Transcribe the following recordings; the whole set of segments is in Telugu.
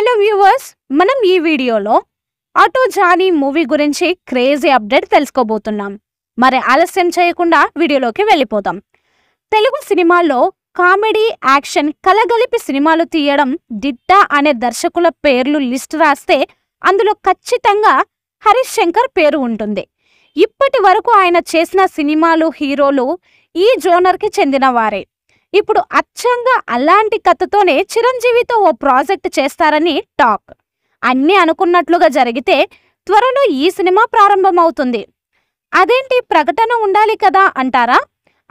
హలో వ్యూవర్స్ మనం ఈ వీడియోలో ఆటో జానీ మూవీ గురించి క్రేజీ అప్డేట్ తెలుసుకోబోతున్నాం మరి ఆలస్యం చేయకుండా వీడియోలోకి వెళ్ళిపోతాం తెలుగు సినిమాల్లో కామెడీ యాక్షన్ కలగలిపి సినిమాలు తీయడం దిట్టా అనే దర్శకుల పేర్లు లిస్ట్ రాస్తే అందులో ఖచ్చితంగా హరీష్ శంకర్ పేరు ఉంటుంది ఇప్పటి వరకు ఆయన చేసిన సినిమాలు హీరోలు ఈ జోనర్కి చెందినవారే ఇప్పుడు అచ్చంగా అలాంటి కథతోనే చిరంజీవితో ఓ ప్రాజెక్ట్ చేస్తారని టాక్ అన్నీ అనుకున్నట్లుగా జరిగితే త్వరలో ఈ సినిమా ప్రారంభమవుతుంది అదేంటి ప్రకటన ఉండాలి కదా అంటారా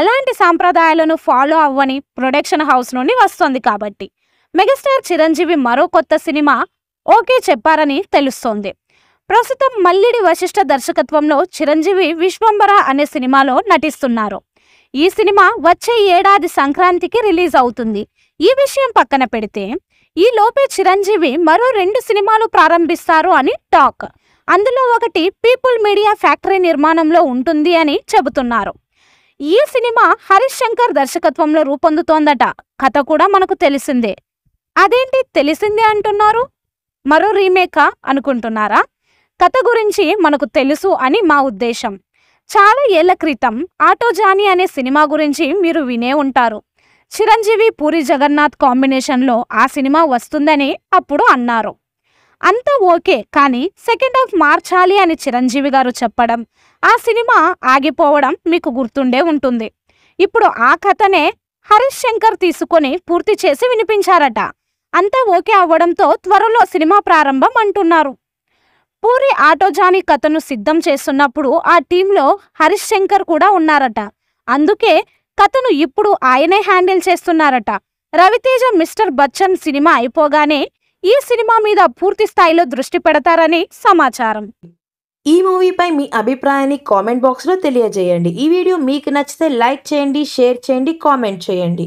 అలాంటి సాంప్రదాయాలను ఫాలో అవ్వని ప్రొడక్షన్ హౌస్ నుండి వస్తోంది కాబట్టి మెగాస్టార్ చిరంజీవి మరో కొత్త సినిమా ఓకే చెప్పారని తెలుస్తోంది ప్రస్తుతం మల్లిడి వశిష్ట దర్శకత్వంలో చిరంజీవి విశ్వంబర అనే సినిమాలో నటిస్తున్నారు ఈ సినిమా వచ్చే ఏడాది సంక్రాంతికి రిలీజ్ అవుతుంది ఈ విషయం పక్కన పెడితే ఈ లోపే చిరంజీవి మరో రెండు సినిమాలు ప్రారంభిస్తారు అని టాక్ అందులో ఒకటి పీపుల్ మీడియా ఫ్యాక్టరీ నిర్మాణంలో ఉంటుంది అని చెబుతున్నారు ఈ సినిమా హరీష్ శంకర్ దర్శకత్వంలో రూపొందుతోందట కథ కూడా మనకు తెలిసిందే అదేంటి తెలిసిందే అంటున్నారు మరో రీమేకా అనుకుంటున్నారా కథ గురించి మనకు తెలుసు అని మా ఉద్దేశం చాలా ఏళ్ల క్రితం ఆటోజానీ అనే సినిమా గురించి మీరు వినే ఉంటారు చిరంజీవి పూరి జగన్నాథ్ కాంబినేషన్లో ఆ సినిమా వస్తుందని అప్పుడు అన్నారు అంతా ఓకే కానీ సెకండ్ హాఫ్ మార్చాలి అని చిరంజీవి గారు చెప్పడం ఆ సినిమా ఆగిపోవడం మీకు గుర్తుండే ఉంటుంది ఇప్పుడు ఆ కథనే హరీష్ శంకర్ తీసుకొని పూర్తి చేసి వినిపించారట అంతా ఓకే అవ్వడంతో త్వరలో సినిమా ప్రారంభం అంటున్నారు పూరి ఆటోజాని కథను సిద్ధం చేస్తున్నప్పుడు ఆ టీంలో హరిశ్ శంకర్ కూడా ఉన్నారట అందుకే కథను ఇప్పుడు ఆయనే హ్యాండిల్ చేస్తున్నారట రవితేజ మిస్టర్ బచ్చన్ సినిమా అయిపోగానే ఈ సినిమా మీద పూర్తి స్థాయిలో దృష్టి పెడతారని సమాచారం ఈ మూవీపై మీ అభిప్రాయాన్ని కామెంట్ బాక్స్లో తెలియజేయండి ఈ వీడియో మీకు నచ్చితే లైక్ చేయండి షేర్ చేయండి కామెంట్ చేయండి